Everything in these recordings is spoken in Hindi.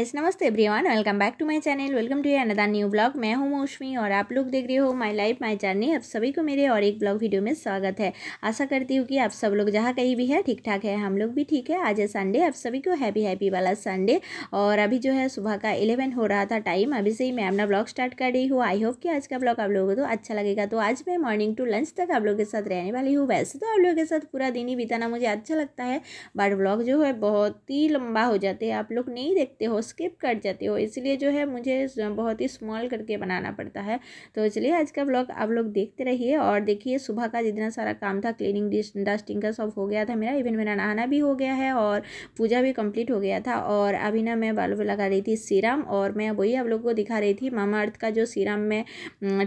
गाइस नमस्ते everyone welcome back to my channel welcome to your another new blog मैं हूं मौसमी और आप लोग देख रहे हो माय लाइफ माय जर्नी आप सभी को मेरे और एक ब्लॉग वीडियो में स्वागत है आशा करती हूं कि आप सब लोग जहां कहीं भी है ठीक ठाक है हम लोग भी ठीक है आज है संडे आप सभी को हैप्पी हैप्पी वाला संडे और अभी जो है सुबह का इलेवन हो रहा था टाइम अभी से ही मैं अपना ब्लॉग स्टार्ट कर रही हूँ आई होप कि आज का ब्लॉग आप लोगों को तो अच्छा लगेगा तो आज मैं मॉर्निंग टू लंच तक आप लोग के साथ रहने वाली हूँ वैसे तो आप लोगों के साथ पूरा दिन ही बिताना मुझे अच्छा लगता है बट ब्लॉग जो है बहुत ही लंबा हो जाते हैं आप लोग नहीं देखते हो स्किप कर जाती हो इसलिए जो है मुझे बहुत ही स्मॉल करके बनाना पड़ता है तो इसलिए आज का ब्लॉग आप लोग देखते रहिए और देखिए सुबह का जितना सारा काम था क्लीनिंग डस्टिंग का सब हो गया था मेरा इवन मेरा नहाना भी हो गया है और पूजा भी कम्प्लीट हो गया था और अभी ना मैं बालों पर लगा रही थी सीरम और मैं वही आप लोग को दिखा रही थी मामा अर्थ का जो सीरम मैं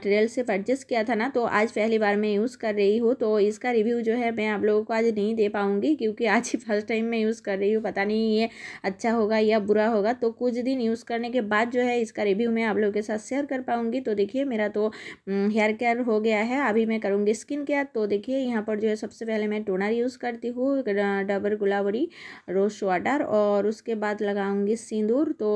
ट्रेल से परचेस किया था ना तो आज पहली बार मैं यूज़ कर रही हूँ तो इसका रिव्यू जो है मैं आप लोगों को आज नहीं दे पाऊँगी क्योंकि आज ही फर्स्ट टाइम मैं यूज़ कर रही हूँ पता नहीं ये अच्छा होगा या बुरा होगा तो कुछ दिन यूज़ करने के बाद जो है इसका रिव्यू मैं आप लोगों के साथ शेयर कर पाऊँगी तो देखिए मेरा तो हेयर केयर हो गया है अभी मैं करूँगी स्किन केयर तो देखिए यहाँ पर जो है सबसे पहले मैं टोनर यूज़ करती हूँ डबर गुलावरी रोज वाटर और उसके बाद लगाऊँगी सिंदूर तो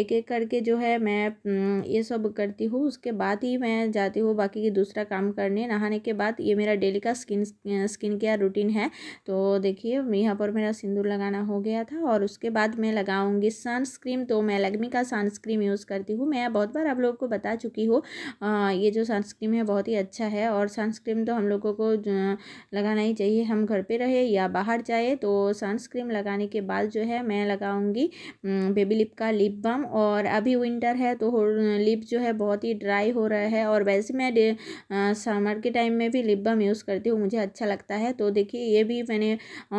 एक एक करके जो है मैं ये सब करती हूँ उसके बाद ही मैं जाती हूँ बाकी की दूसरा काम करने नहाने के बाद ये मेरा डेली का स्किन स्किन केयर रूटीन है तो देखिए यहाँ पर मेरा सिंदूर लगाना हो गया था और उसके बाद मैं लगाऊँगी सन सनस्क्रीम तो मैं लगमी का सनस्क्रीम यूज़ करती हूँ मैं बहुत बार आप लोगों को बता चुकी हूँ ये जो सनस्क्रीम है बहुत ही अच्छा है और सनस्क्रीम तो हम लोगों को लगाना ही चाहिए हम घर पे रहे या बाहर जाए तो सनस्क्रीम लगाने के बाद जो है मैं लगाऊँगी बेबी लिप का लिप बम और अभी विंटर है तो लिप जो है बहुत ही ड्राई हो रहा है और वैसे मैं समर के टाइम में भी लिप बम यूज़ करती हूँ मुझे अच्छा लगता है तो देखिए ये भी मैंने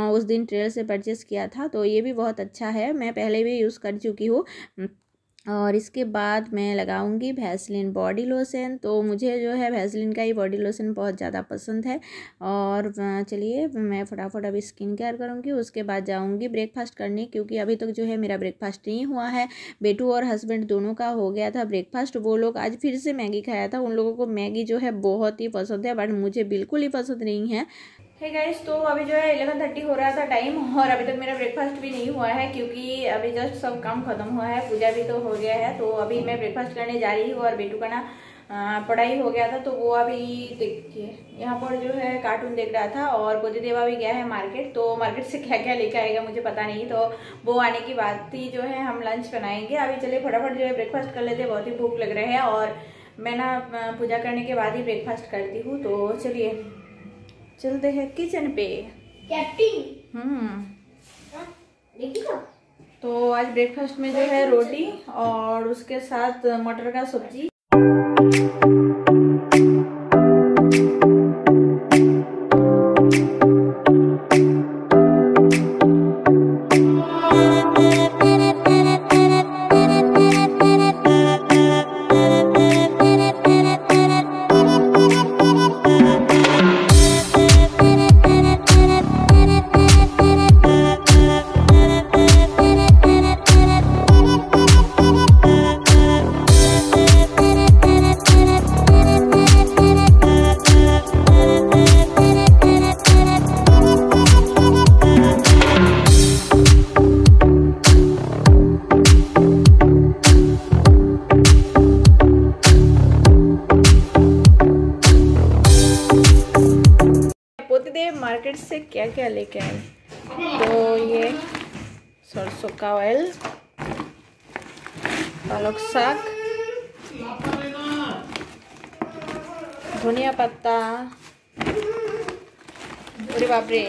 उस दिन ट्रेल से परचेस किया था तो ये भी बहुत अच्छा है मैं पहले भी यूज़ यूज़ कर चुकी हूँ और इसके बाद मैं लगाऊंगी भैसलिन बॉडी लोशन तो मुझे जो है भैसलिन का ही बॉडी लोशन बहुत ज़्यादा पसंद है और चलिए मैं फटाफट अभी स्किन केयर करूँगी उसके बाद जाऊँगी ब्रेकफास्ट करने क्योंकि अभी तक जो है मेरा ब्रेकफास्ट नहीं हुआ है बेटू और हस्बैंड दोनों का हो गया था ब्रेकफास्ट वो लोग आज फिर से मैगी खाया था उन लोगों को मैगी जो है बहुत ही पसंद है बट मुझे बिल्कुल ही पसंद नहीं है है hey गाइस तो अभी जो है इलेवन थर्टी हो रहा था टाइम और अभी तक मेरा ब्रेकफास्ट भी नहीं हुआ है क्योंकि अभी जस्ट सब काम खत्म हुआ है पूजा भी तो हो गया है तो अभी मैं ब्रेकफास्ट करने जा रही हूँ और बेटू का ना पढ़ाई हो गया था तो वो अभी देखिए यहाँ पर जो है कार्टून देख रहा था और बोधी देवा भी गया है मार्केट तो मार्केट से क्या क्या लेके आएगा मुझे पता नहीं तो वो आने की बात ही जो है हम लंच बनाएंगे अभी चले फटाफट जो है ब्रेकफास्ट कर लेते बहुत ही भूख लग रही है और मैं ना पूजा करने के बाद ही ब्रेकफास्ट करती हूँ तो चलिए चलते हैं किचन पे हम्म हाँ, तो? तो आज ब्रेकफास्ट में जो है रोटी और उसके साथ मटर का सब्जी क्या क्या लेके आए तो ये सरसों का ऑयल पालक साग धनिया पत्ता अरे बापरे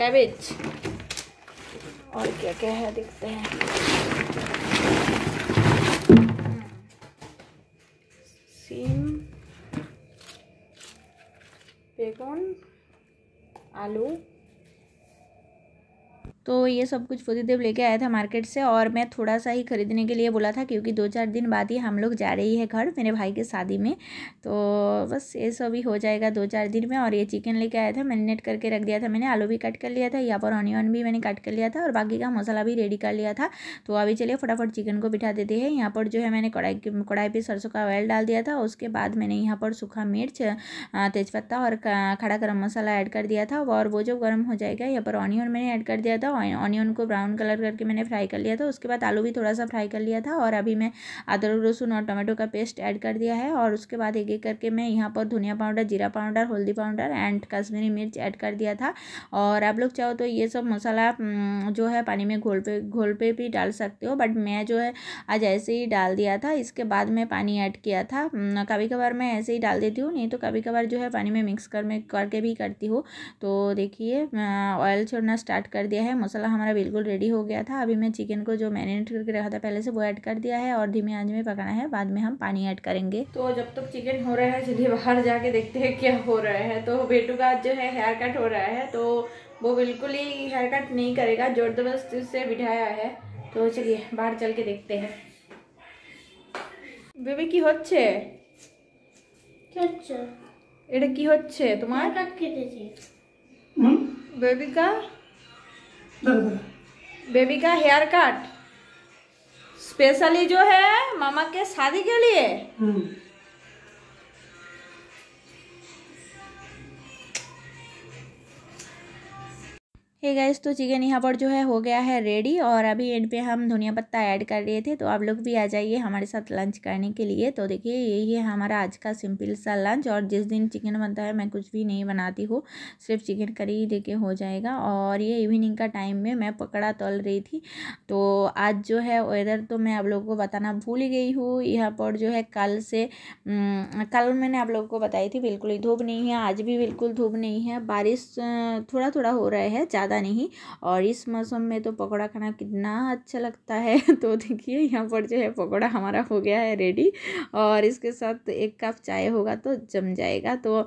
कैबेज और क्या क्या है देखते हैं सीम बेगन आलू तो ये सब कुछ बुद्धिदेव लेके आया था मार्केट से और मैं थोड़ा सा ही ख़रीदने के लिए बोला था क्योंकि दो चार दिन बाद ही हम लोग जा रहे है घर मेरे भाई के शादी में तो बस ये सब ही हो जाएगा दो चार दिन में और ये चिकन लेके आया था मैरिनेट करके रख दिया था मैंने आलू भी कट कर लिया था यहाँ पर ऑनियन भी मैंने कट कर लिया था और बाकी का मसाला भी रेडी कर लिया था तो अभी चलिए फटाफट चिकन को बिठा देते हैं यहाँ पर जो है मैंने कढ़ाई कढ़ाई पर सरसों का ऑयल डाल दिया था उसके बाद मैंने यहाँ पर सूखा मिर्च तेज़पत्ता और खड़ा गर्म मसाला ऐड कर दिया था और वो जो गर्म हो जाएगा यहाँ पर ऑनियन मैंने ऐड कर दिया था ऑनियन को ब्राउन कलर करके मैंने फ्राई कर लिया था उसके बाद आलू भी थोड़ा सा फ्राई कर लिया था और अभी मैं अदरक लहसुन और टमाटो का पेस्ट ऐड कर दिया है और उसके बाद एक एक करके मैं यहाँ पर धनिया पाउडर जीरा पाउडर हल्दी पाउडर एंड कश्मीरी मिर्च ऐड कर दिया था और आप लोग चाहो तो ये सब मसाला जो है पानी में घोल पे घोल पे भी डाल सकते हो बट मैं जो है आज ऐसे ही डाल दिया था इसके बाद मैं पानी ऐड किया था कभी कभार मैं ऐसे ही डाल देती हूँ नहीं तो कभी कभार जो है पानी में मिक्स कर में करके भी करती हूँ तो देखिए ऑयल छोड़ना स्टार्ट कर दिया है मसाला हमारा बिल्कुल रेडी हो गया था अभी मैं चिकन को जो मैरिनेट करके रखा था पहले से वो ऐड कर दिया है और धीमे आंच में पकाना है बाद में हम पानी ऐड करेंगे तो जब तक तो चिकन हो रहा है चलिए बाहर जाके देखते हैं क्या हो रहा है तो बेटू का जो है हेयर कट हो रहा है तो वो बिल्कुल ही हेयर कट नहीं करेगा जोर ज़बरदस्ती उससे बिठाया है तो चलिए बाहर चल के देखते हैं बेबी की होच्छे क्या होच्छे तुम्हारा बेबी का बेबी का हेयर कट स्पेशली जो है मामा के शादी के लिए हम्म। हे गैस तो चिकन यहाँ पर जो है हो गया है रेडी और अभी एंड पे हम धनिया पत्ता ऐड कर रहे थे तो आप लोग भी आ जाइए हमारे साथ लंच करने के लिए तो देखिए यही है हमारा आज का सिंपल सा लंच और जिस दिन चिकन बनता है मैं कुछ भी नहीं बनाती हूँ सिर्फ चिकन करी ही देखे हो जाएगा और ये इवनिंग का टाइम में मैं पकड़ा तल रही थी तो आज जो है वेदर तो मैं आप लोगों को बताना भूल ही गई हूँ यहाँ पर जो है कल से कल मैंने आप लोगों को बताई थी बिल्कुल ही धूप नहीं है आज भी बिल्कुल धूप नहीं है बारिश थोड़ा थोड़ा हो रहा है ज़्यादा पता नहीं और इस मौसम में तो पकौड़ा खाना कितना अच्छा लगता है तो देखिए यहाँ पर जो है पकौड़ा हमारा हो गया है रेडी और इसके साथ एक कप चाय होगा तो जम जाएगा तो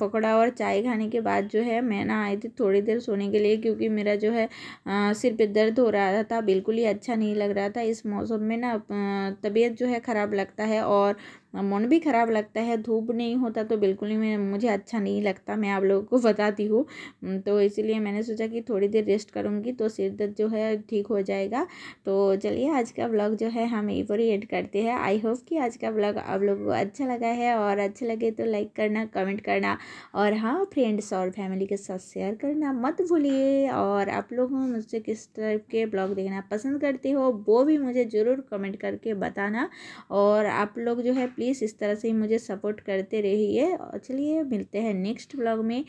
पकौड़ा और चाय खाने के बाद जो है मैं ना आई थी थोड़ी देर सोने के लिए क्योंकि मेरा जो है सिर पर दर्द हो रहा था बिल्कुल ही अच्छा नहीं लग रहा था इस मौसम में ना तबीयत जो है ख़राब लगता है और हाँ, मन भी ख़राब लगता है धूप नहीं होता तो बिल्कुल ही मैं मुझे अच्छा नहीं लगता मैं आप लोगों को बताती हूँ तो इसीलिए मैंने सोचा कि थोड़ी देर रेस्ट करूँगी तो सिर दर्द जो है ठीक हो जाएगा तो चलिए आज का ब्लॉग जो है हम यहीं पर ही एड करते हैं आई होप कि आज का ब्लॉग आप लोगों को अच्छा लगा है और अच्छे लगे तो लाइक करना कमेंट करना और हाँ फ्रेंड्स और फैमिली के साथ शेयर करना मत भूलिए और आप लोग मुझसे किस टाइप के ब्लॉग देखना पसंद करते हो वो भी मुझे ज़रूर कमेंट करके बताना और आप लोग जो है प्लीज़ प्लीज़ इस तरह से मुझे सपोर्ट करते रहिए और चलिए मिलते हैं नेक्स्ट ब्लॉग में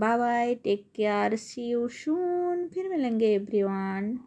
bye bye take care see you soon फिर मिलेंगे एवरीवन